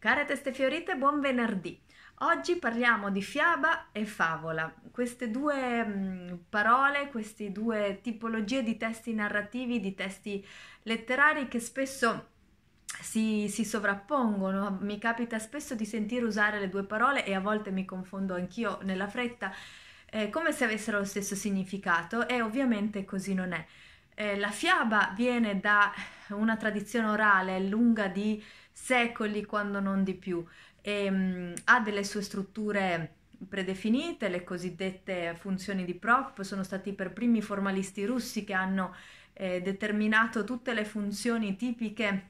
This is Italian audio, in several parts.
Care teste fiorite, buon venerdì! Oggi parliamo di fiaba e favola. Queste due mm, parole, queste due tipologie di testi narrativi, di testi letterari che spesso si, si, sovrappongono, mi capita spesso di sentire usare le due parole e a volte mi confondo anch'io nella fretta, eh, come se avessero lo stesso significato e ovviamente così non è. Eh, la fiaba viene da una tradizione orale lunga di secoli quando non di più. E, ehm, mh, ha delle sue strutture predefinite, le cosiddette funzioni di prop, sono stati per primi formalisti russi che hanno eh, determinato tutte le funzioni tipiche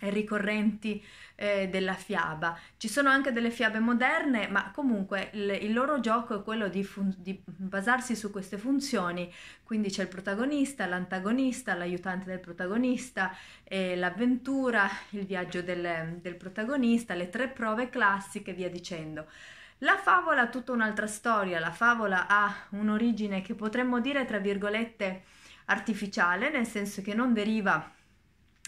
ricorrenti eh, della fiaba. Ci sono anche delle fiabe moderne, ma comunque il, il loro gioco è quello di, fun- di, basarsi su queste funzioni, quindi c'è il protagonista, l'antagonista, l'aiutante del protagonista, eh, l'avventura, il viaggio del, del protagonista, le tre prove classiche e via dicendo. La favola ha tutta un'altra storia, la favola ha un'origine che potremmo dire tra virgolette artificiale, nel senso che non deriva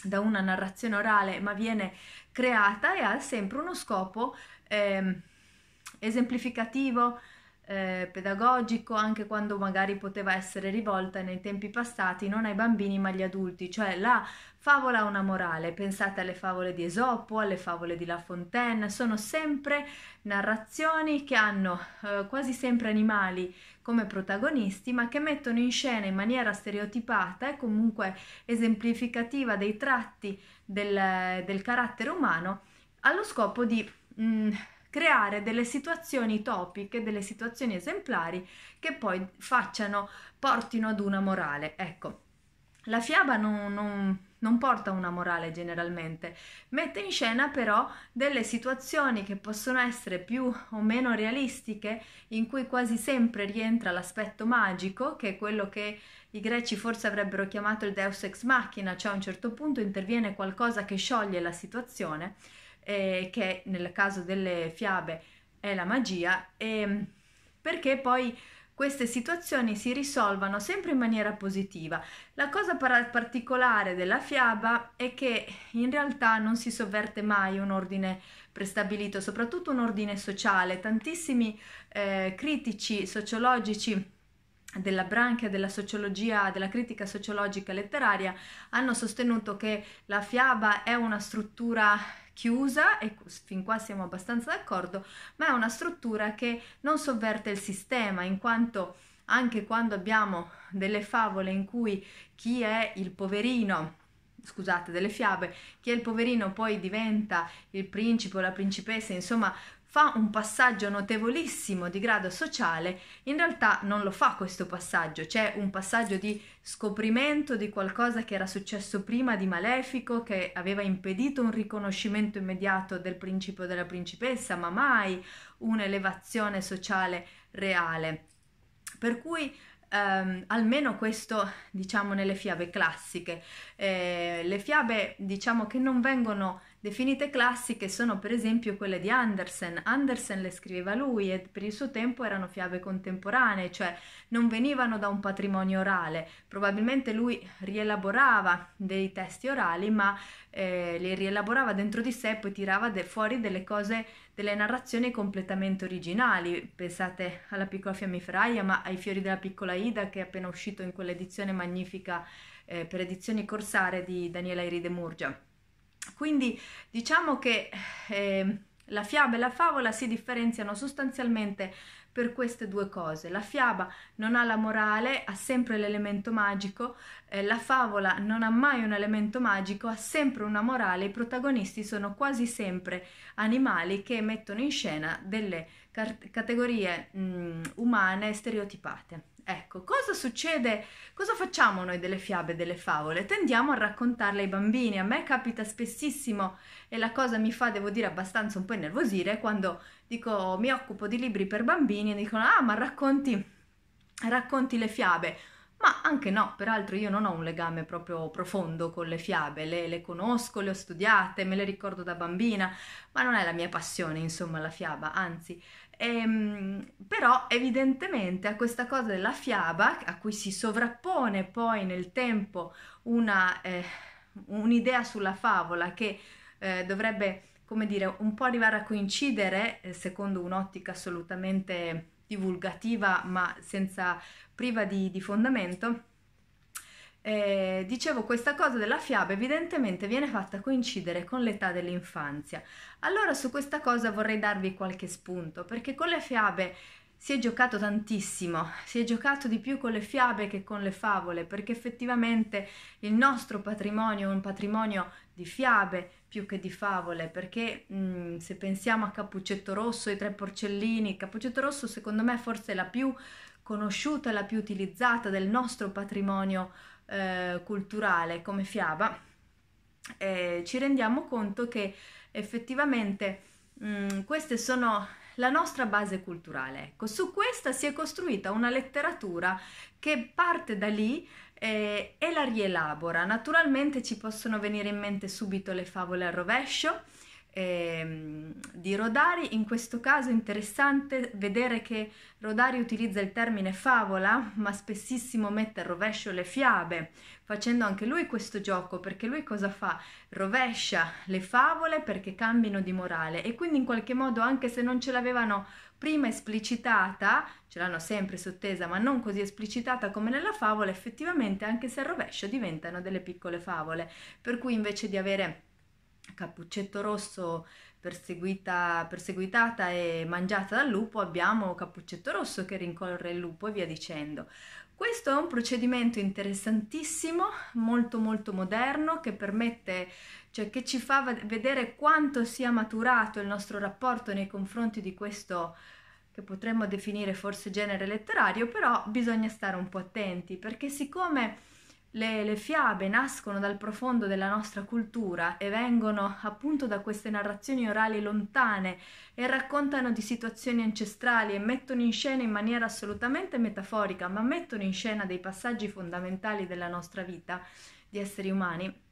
da una narrazione orale, ma viene creata e ha sempre uno scopo eh, esemplificativo, eh, pedagogico anche quando magari poteva essere rivolta nei tempi passati non ai bambini ma agli adulti, cioè la favola ha una morale, pensate alle favole di Esopo, alle favole di La Fontaine, sono sempre narrazioni che hanno eh, quasi sempre animali come protagonisti ma che mettono in scena in maniera stereotipata e comunque esemplificativa dei tratti del, del carattere umano allo scopo di... Mh, mm, creare delle situazioni topiche, delle situazioni esemplari che poi facciano, portino ad una morale. Ecco, la fiaba non, non, non porta una morale generalmente, mette in scena però delle situazioni che possono essere più o meno realistiche, in cui quasi sempre rientra l'aspetto magico, che è quello che i greci forse avrebbero chiamato il deus ex machina, cioè a un certo punto interviene qualcosa che scioglie la situazione eh, che nel caso delle fiabe è la magia, eh, perché poi queste situazioni si risolvano sempre in maniera positiva. La cosa par- particolare della fiaba è che in realtà non si sovverte mai un ordine prestabilito, soprattutto un ordine sociale. Tantissimi eh, critici sociologici della branca della sociologia, della critica sociologica letteraria hanno sostenuto che la fiaba è una struttura chiusa e fin qua siamo abbastanza d'accordo, ma è una struttura che non sovverte il sistema in quanto anche quando abbiamo delle favole in cui chi è il poverino scusate, delle fiabe, chi è il poverino poi diventa il principe o la principessa, insomma, fa un passaggio notevolissimo di grado sociale, in realtà non lo fa questo passaggio, c'è un passaggio di scoprimento di qualcosa che era successo prima di malefico, che aveva impedito un riconoscimento immediato del principio della principessa, ma mai un'elevazione sociale reale. Per cui Um, almeno questo diciamo nelle fiabe classiche. Eh, le fiabe diciamo che non vengono definite classiche sono per esempio quelle di Andersen. Andersen le scriveva lui e per il suo tempo erano fiabe contemporanee, cioè non venivano da un patrimonio orale. Probabilmente lui rielaborava dei testi orali, ma eh, li rielaborava dentro di sé e poi tirava de- fuori delle cose delle narrazioni completamente originali. Pensate alla piccola fiammiferaia, ma ai fiori della piccola Ida che è appena uscito in quell'edizione magnifica eh, per edizioni corsare di Daniela Iride Murgia. Quindi diciamo che eh, la fiaba e la favola si differenziano sostanzialmente per queste due cose. La fiaba non ha la morale, ha sempre l'elemento magico, eh, la favola non ha mai un elemento magico, ha sempre una morale, i protagonisti sono quasi sempre animali che mettono in scena delle categorie mh, mm, umane stereotipate. Ecco, cosa succede? Cosa facciamo noi delle fiabe e delle favole? Tendiamo a raccontarle ai bambini. A me capita spessissimo e la cosa mi fa, devo dire, abbastanza un po' innervosire quando dico mi occupo di libri per bambini e dicono "Ah, ma racconti racconti le fiabe". Ma anche no, peraltro io non ho un legame proprio profondo con le fiabe, le, le, conosco, le ho studiate, me le ricordo da bambina, ma non è la mia passione, insomma, la fiaba, anzi, Ehm, però evidentemente a questa cosa della fiaba, a cui si sovrappone poi nel tempo una, eh, un'idea sulla favola che eh, dovrebbe, come dire, un po' arrivare a coincidere, eh, secondo un'ottica assolutamente divulgativa ma senza priva di, di fondamento, eh, dicevo, questa cosa della fiaba evidentemente viene fatta coincidere con l'età dell'infanzia. Allora su questa cosa vorrei darvi qualche spunto, perché con le fiabe si è giocato tantissimo, si è giocato di più con le fiabe che con le favole, perché effettivamente il nostro patrimonio è un patrimonio di fiabe più che di favole, perché mh, mm, se pensiamo a Cappuccetto Rosso, e i tre porcellini, Cappuccetto Rosso secondo me forse è la più conosciuta, la più utilizzata del nostro patrimonio eh, culturale come fiaba, eh, ci rendiamo conto che effettivamente mh, mm, queste sono la nostra base culturale. Ecco, su questa si è costruita una letteratura che parte da lì eh, e la rielabora. Naturalmente ci possono venire in mente subito le favole al rovescio, eh, di Rodari. In questo caso è interessante vedere che Rodari utilizza il termine favola, ma spessissimo mette a rovescio le fiabe, facendo anche lui questo gioco, perché lui cosa fa? Rovescia le favole perché cambino di morale e quindi in qualche modo, anche se non ce l'avevano prima esplicitata, ce l'hanno sempre sottesa, ma non così esplicitata come nella favola, effettivamente anche se a rovescio diventano delle piccole favole, per cui invece di avere Cappuccetto rosso perseguitata e mangiata dal lupo, abbiamo Cappuccetto rosso che rincorre il lupo e via dicendo. Questo è un procedimento interessantissimo, molto molto moderno, che permette, cioè che ci fa vedere quanto sia maturato il nostro rapporto nei confronti di questo che potremmo definire forse genere letterario, però bisogna stare un po' attenti perché siccome le, le, fiabe nascono dal profondo della nostra cultura e vengono appunto da queste narrazioni orali lontane e raccontano di situazioni ancestrali e mettono in scena in maniera assolutamente metaforica, ma mettono in scena dei passaggi fondamentali della nostra vita di esseri umani.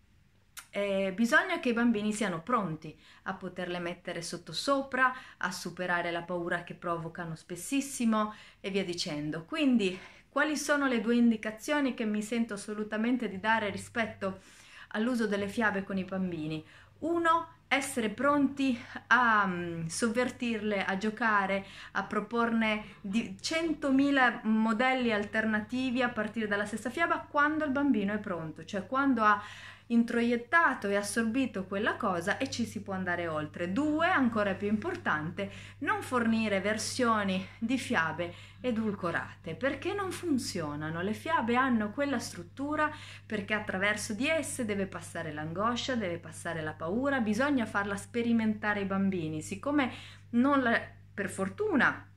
Eh, bisogna che i bambini siano pronti a poterle mettere sottosopra, a superare la paura che provocano spessissimo e via dicendo. Quindi quali sono le due indicazioni che mi sento assolutamente di dare rispetto all'uso delle fiabe con i bambini? Uno, essere pronti a mm, sovvertirle, a giocare, a proporne 100.000 modelli alternativi a partire dalla stessa fiaba quando il bambino è pronto, cioè quando ha introiettato e assorbito quella cosa e ci si può andare oltre. Due, ancora più importante, non fornire versioni di fiabe edulcorate perché non funzionano. Le fiabe hanno quella struttura perché attraverso di esse deve passare l'angoscia, deve passare la paura, bisogna farla sperimentare i bambini. Siccome non la, per fortuna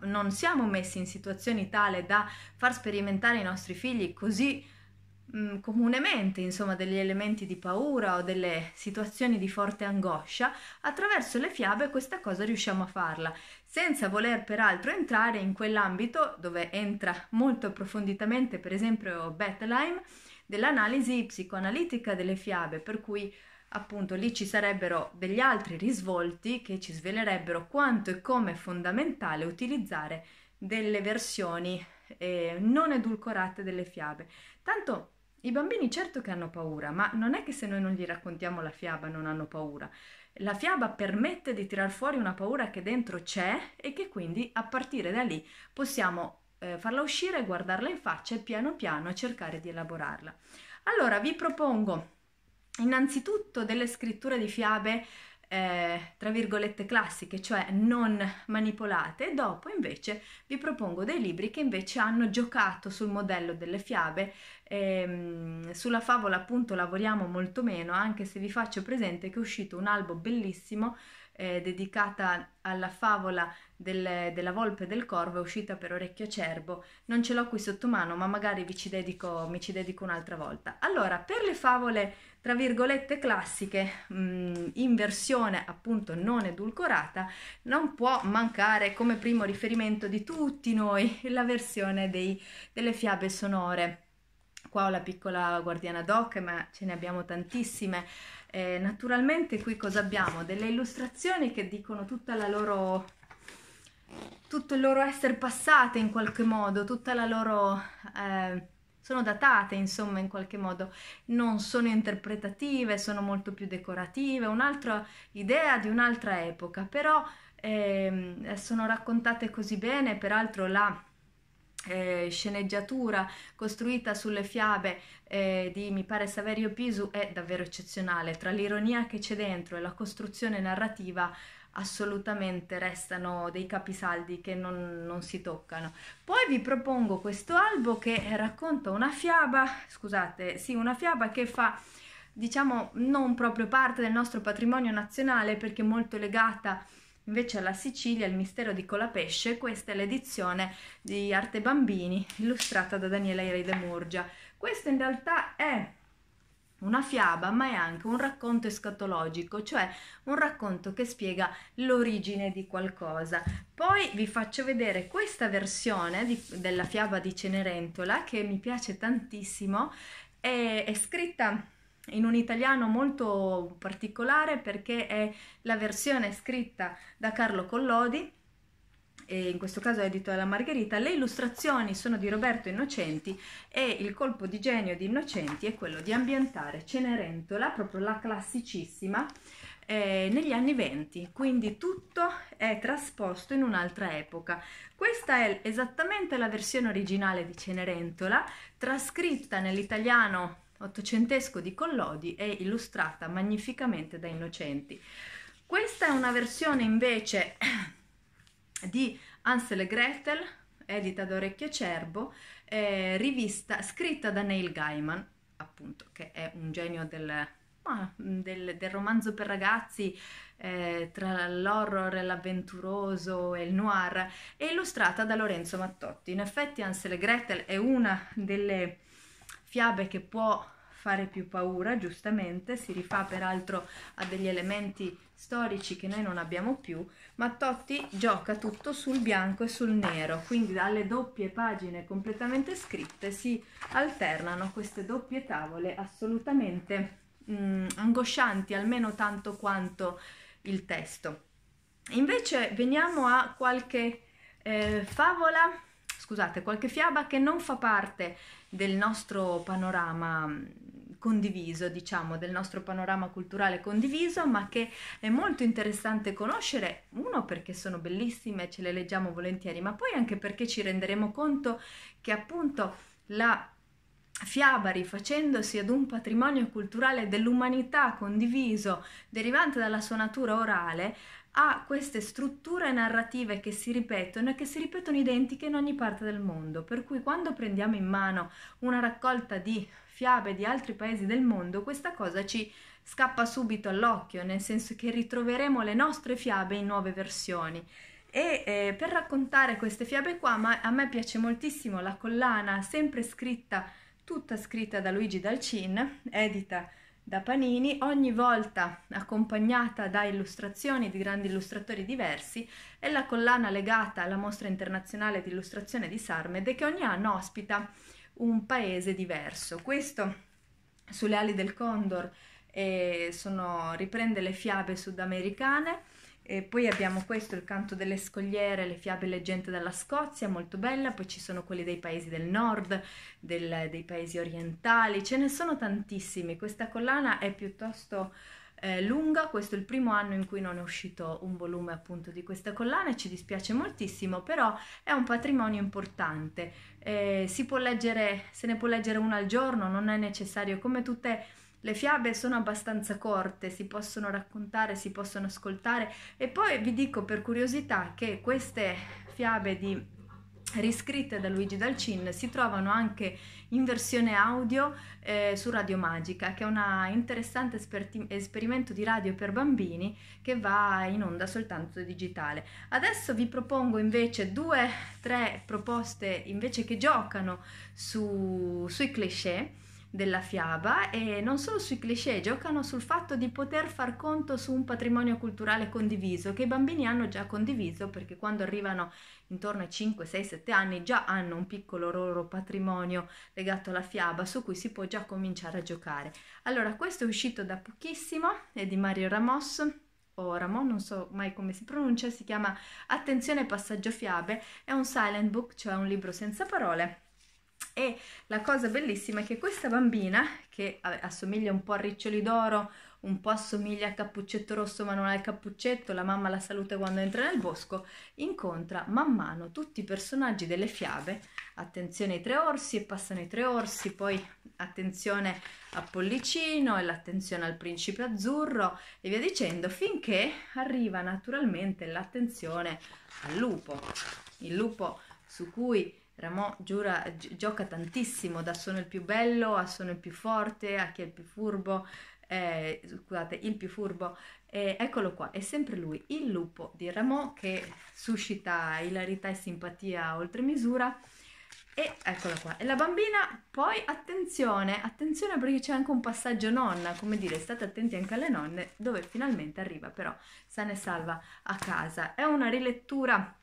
non siamo messi in situazioni tale da far sperimentare i nostri figli così Mm, comunemente insomma, degli elementi di paura o delle situazioni di forte angoscia, attraverso le fiabe questa cosa riusciamo a farla, senza voler peraltro entrare in quell'ambito dove entra molto approfonditamente per esempio Bethlehem dell'analisi psicoanalitica delle fiabe, per cui appunto lì ci sarebbero degli altri risvolti che ci svelerebbero quanto e come è fondamentale utilizzare delle versioni eh, non edulcorate delle fiabe. Tanto i bambini certo che hanno paura, ma non è che se noi non gli raccontiamo la fiaba non hanno paura. La fiaba permette di tirar fuori una paura che dentro c'è e che quindi a partire da lì possiamo eh, farla uscire, guardarla in faccia e piano piano cercare di elaborarla. Allora vi propongo innanzitutto delle scritture di fiabe eh, tra virgolette classiche, cioè non manipolate, dopo invece vi propongo dei libri che invece hanno giocato sul modello delle fiabe, ehm, sulla favola appunto lavoriamo molto meno, anche se vi faccio presente che è uscito un albo bellissimo eh, dedicata alla favola del, della volpe e del corvo, è uscita per orecchio acerbo. Non ce l'ho qui sotto mano, ma magari ci dedico, mi ci dedico un'altra volta. Allora, per le favole tra virgolette classiche mh, mm, in versione appunto non edulcorata non può mancare come primo riferimento di tutti noi la versione dei, delle fiabe sonore qua ho la piccola guardiana doc ma ce ne abbiamo tantissime eh, naturalmente qui cosa abbiamo delle illustrazioni che dicono tutta la loro tutto il loro essere passate in qualche modo tutta la loro eh, sono datate, insomma, in qualche modo, non sono interpretative, sono molto più decorative, un'altra idea di un'altra epoca, però eh, sono raccontate così bene, peraltro la eh, sceneggiatura costruita sulle fiabe eh, di mi pare Saverio Pisu è davvero eccezionale, tra l'ironia che c'è dentro e la costruzione narrativa assolutamente restano dei capisaldi che non, non, si toccano. Poi vi propongo questo albo che racconta una fiaba, scusate, sì, una fiaba che fa diciamo non proprio parte del nostro patrimonio nazionale perché molto legata invece alla Sicilia, il mistero di Colapesce, questa è l'edizione di Arte Bambini illustrata da Daniela Iride Murgia. Questo in realtà è una fiaba, ma è anche un racconto escatologico, cioè un racconto che spiega l'origine di qualcosa. Poi vi faccio vedere questa versione di, della fiaba di Cenerentola che mi piace tantissimo, è, è scritta in un italiano molto particolare perché è la versione scritta da Carlo Collodi in questo caso è edito dalla Margherita, le illustrazioni sono di Roberto Innocenti e il colpo di genio di Innocenti è quello di ambientare Cenerentola, proprio la classicissima, eh, negli anni 20, quindi tutto è trasposto in un'altra epoca. Questa è esattamente la versione originale di Cenerentola, trascritta nell'italiano ottocentesco di Collodi e illustrata magnificamente da Innocenti. Questa è una versione invece di Ansel Gretel, edita da Orecchio Cerbo, eh, rivista scritta da Neil Gaiman, appunto, che è un genio del, del, del romanzo per ragazzi eh, tra l'horror, l'avventuroso e il noir, e illustrata da Lorenzo Mattotti. In effetti Ansel Gretel è una delle fiabe che può fare più paura, giustamente, si rifà peraltro a degli elementi storici che noi non abbiamo più, ma Totti gioca tutto sul bianco e sul nero, quindi dalle doppie pagine completamente scritte si alternano queste doppie tavole assolutamente mh, mm, angoscianti, almeno tanto quanto il testo. Invece veniamo a qualche eh, favola, scusate, qualche fiaba che non fa parte del nostro panorama condiviso, diciamo, del nostro panorama culturale condiviso, ma che è molto interessante conoscere, uno perché sono bellissime, ce le leggiamo volentieri, ma poi anche perché ci renderemo conto che appunto la fiaba rifacendosi ad un patrimonio culturale dell'umanità condiviso derivante dalla sua natura orale, ha queste strutture narrative che si ripetono e che si ripetono identiche in ogni parte del mondo, per cui quando prendiamo in mano una raccolta di fiabe di altri paesi del mondo, questa cosa ci scappa subito all'occhio, nel senso che ritroveremo le nostre fiabe in nuove versioni. E eh, per raccontare queste fiabe qua, a me piace moltissimo la collana sempre scritta, tutta scritta da Luigi Dalcin, edita da Panini, ogni volta accompagnata da illustrazioni di grandi illustratori diversi, è la collana legata alla Mostra Internazionale di Illustrazione di Sarmed che ogni anno ospita un paese diverso. Questo sulle ali del Condor sono, riprende le fiabe sudamericane. E poi abbiamo questo, il canto delle scogliere, le fiabe leggende dalla Scozia, molto bella, poi ci sono quelli dei paesi del nord, del, dei paesi orientali, ce ne sono tantissimi, questa collana è piuttosto eh, lunga, questo è il primo anno in cui non è uscito un volume appunto di questa collana e ci dispiace moltissimo, però è un patrimonio importante, eh, si può leggere, se ne può leggere uno al giorno, non è necessario come tutte le fiabe sono abbastanza corte, si possono raccontare, si possono ascoltare e poi vi dico per curiosità che queste fiabe di riscritte da Luigi Dalcin si trovano anche in versione audio eh, su Radio Magica, che è un interessante esperti- esperimento di radio per bambini che va in onda soltanto digitale. Adesso vi propongo invece due, tre proposte invece che giocano su, sui cliché della fiaba e non solo sui cliché, giocano sul fatto di poter far conto su un patrimonio culturale condiviso che i bambini hanno già condiviso perché quando arrivano intorno ai 5, 6, 7 anni già hanno un piccolo loro patrimonio legato alla fiaba su cui si può già cominciare a giocare. Allora, questo è uscito da pochissimo, è di Mario Ramos o Ramon, non so mai come si pronuncia, si chiama Attenzione passaggio fiabe, è un silent book, cioè un libro senza parole e la cosa bellissima è che questa bambina, che assomiglia un po' a Riccioli d'Oro, un po' assomiglia a Cappuccetto Rosso ma non ha il cappuccetto, la mamma la saluta quando entra nel bosco, incontra man mano tutti i personaggi delle fiabe, attenzione ai tre orsi e passano i tre orsi, poi attenzione a Pollicino e l'attenzione al principe azzurro e via dicendo, finché arriva naturalmente l'attenzione al lupo, il lupo su cui Ramò giura, gioca tantissimo, da sono il più bello a sono il più forte, a chi è il più furbo, eh, scusate, il più furbo, eh, eccolo qua, è sempre lui, il lupo di Ramò che suscita ilarità e simpatia oltre misura. E eccola qua, e la bambina, poi attenzione, attenzione perché c'è anche un passaggio nonna, come dire, state attenti anche alle nonne, dove finalmente arriva però sana e salva a casa. È una rilettura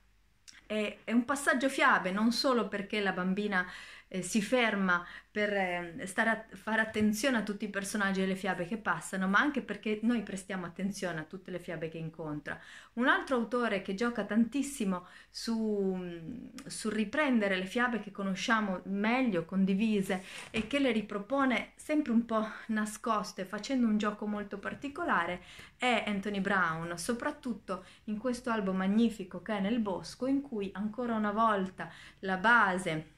è, è un passaggio fiabe, non solo perché la bambina eh, si ferma per eh, stare a, fare attenzione a tutti i personaggi e le fiabe che passano, ma anche perché noi prestiamo attenzione a tutte le fiabe che incontra. Un altro autore che gioca tantissimo su, mm, su riprendere le fiabe che conosciamo meglio, condivise e che le ripropone sempre un po' nascoste, facendo un gioco molto particolare, è Anthony Brown, soprattutto in questo album magnifico che è Nel Bosco, in cui ancora una volta la base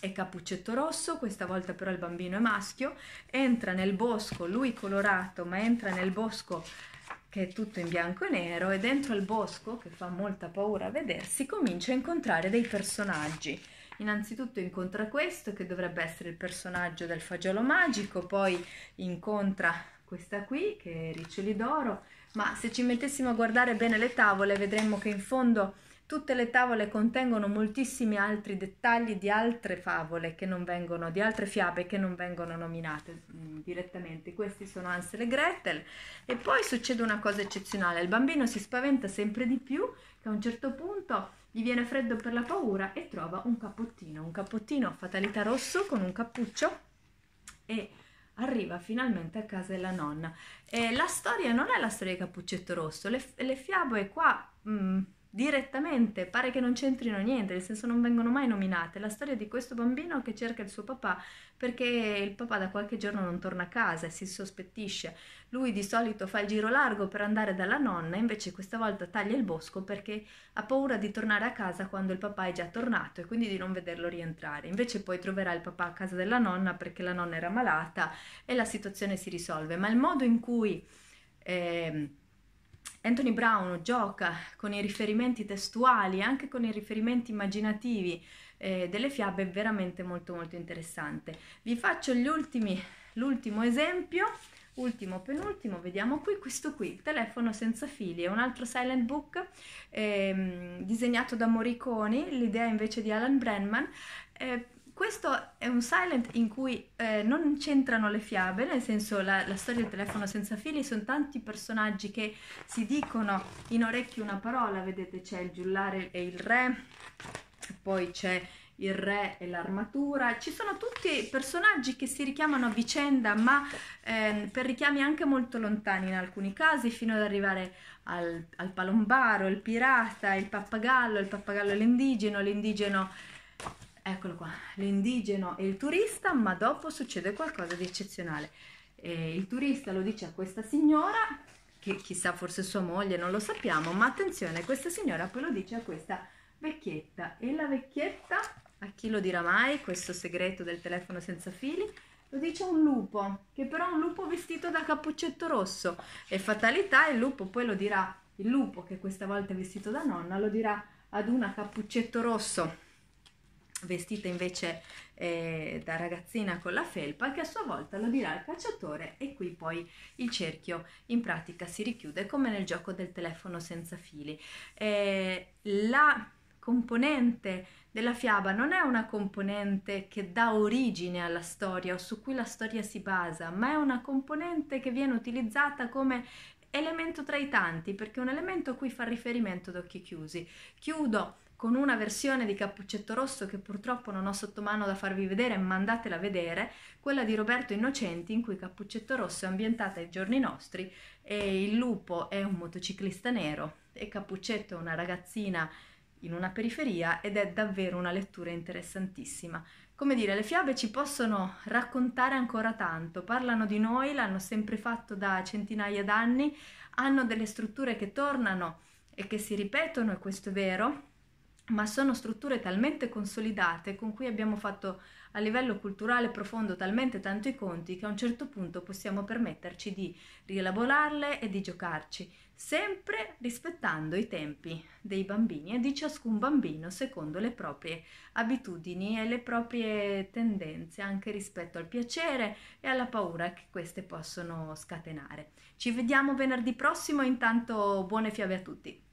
e cappuccetto rosso, questa volta però il bambino è maschio, entra nel bosco, lui colorato, ma entra nel bosco che è tutto in bianco e nero e dentro il bosco, che fa molta paura a vedersi, comincia a incontrare dei personaggi. Innanzitutto incontra questo che dovrebbe essere il personaggio del fagiolo magico, poi incontra questa qui che è Riccioli d'oro, ma se ci mettessimo a guardare bene le tavole vedremmo che in fondo Tutte le tavole contengono moltissimi altri dettagli di altre favole che non vengono, di altre fiabe che non vengono nominate mh, mm, direttamente. Questi sono Ansel e Gretel. E poi succede una cosa eccezionale: il bambino si spaventa sempre di più, che a un certo punto gli viene freddo per la paura e trova un cappottino, un cappottino fatalità rosso con un cappuccio e arriva finalmente a casa della nonna. E la storia non è la storia di Cappuccetto Rosso, le, le fiabe qua mh, mm, direttamente, pare che non c'entrino niente, nel senso non vengono mai nominate. La storia di questo bambino che cerca il suo papà perché il papà da qualche giorno non torna a casa e si sospettisce. Lui di solito fa il giro largo per andare dalla nonna, invece questa volta taglia il bosco perché ha paura di tornare a casa quando il papà è già tornato e quindi di non vederlo rientrare. Invece poi troverà il papà a casa della nonna perché la nonna era malata e la situazione si risolve. Ma il modo in cui... Eh, Anthony Brown gioca con i riferimenti testuali e anche con i riferimenti immaginativi eh, delle fiabe è veramente molto molto interessante. Vi faccio ultimi, l'ultimo esempio, ultimo penultimo, vediamo qui questo qui, il telefono senza fili, è un altro silent book eh, disegnato da Morricone, l'idea invece di Alan Brennan. Eh, questo è un silent in cui eh, non c'entrano le fiabe, nel senso la, la storia del telefono senza fili sono tanti personaggi che si dicono in orecchio una parola, vedete c'è il giullare e il re, poi c'è il re e l'armatura, ci sono tutti personaggi che si richiamano a vicenda, ma eh, per richiami anche molto lontani in alcuni casi, fino ad arrivare al, al palombaro, il pirata, il pappagallo, il pappagallo l'indigeno, l'indigeno Eccolo qua, l'indigeno e il turista, ma dopo succede qualcosa di eccezionale. E il turista lo dice a questa signora, che chissà forse sua moglie, non lo sappiamo, ma attenzione, questa signora poi lo dice a questa vecchietta. E la vecchietta, a chi lo dirà mai, questo segreto del telefono senza fili, lo dice un lupo, che però è un lupo vestito da cappuccetto rosso. E fatalità, il lupo poi lo dirà, il lupo che questa volta è vestito da nonna, lo dirà ad una cappuccetto rosso vestita invece eh, da ragazzina con la felpa che a sua volta lo dirà il cacciatore e qui poi il cerchio in pratica si richiude come nel gioco del telefono senza fili. Eh, la componente della fiaba non è una componente che dà origine alla storia o su cui la storia si basa, ma è una componente che viene utilizzata come elemento tra i tanti, perché è un elemento a cui fa riferimento ad occhi chiusi. Chiudo con una versione di Cappuccetto Rosso che purtroppo non ho sotto mano da farvi vedere, ma andatela a vedere, quella di Roberto Innocenti in cui Cappuccetto Rosso è ambientata ai giorni nostri e il lupo è un motociclista nero e Cappuccetto è una ragazzina in una periferia ed è davvero una lettura interessantissima. Come dire, le fiabe ci possono raccontare ancora tanto, parlano di noi, l'hanno sempre fatto da centinaia d'anni, hanno delle strutture che tornano e che si ripetono, e questo è vero, ma sono strutture talmente consolidate con cui abbiamo fatto a livello culturale profondo talmente tanto i conti che a un certo punto possiamo permetterci di rielaborarle e di giocarci, sempre rispettando i tempi dei bambini e di ciascun bambino secondo le proprie abitudini e le proprie tendenze anche rispetto al piacere e alla paura che queste possono scatenare. Ci vediamo venerdì prossimo, intanto buone fiabe a tutti!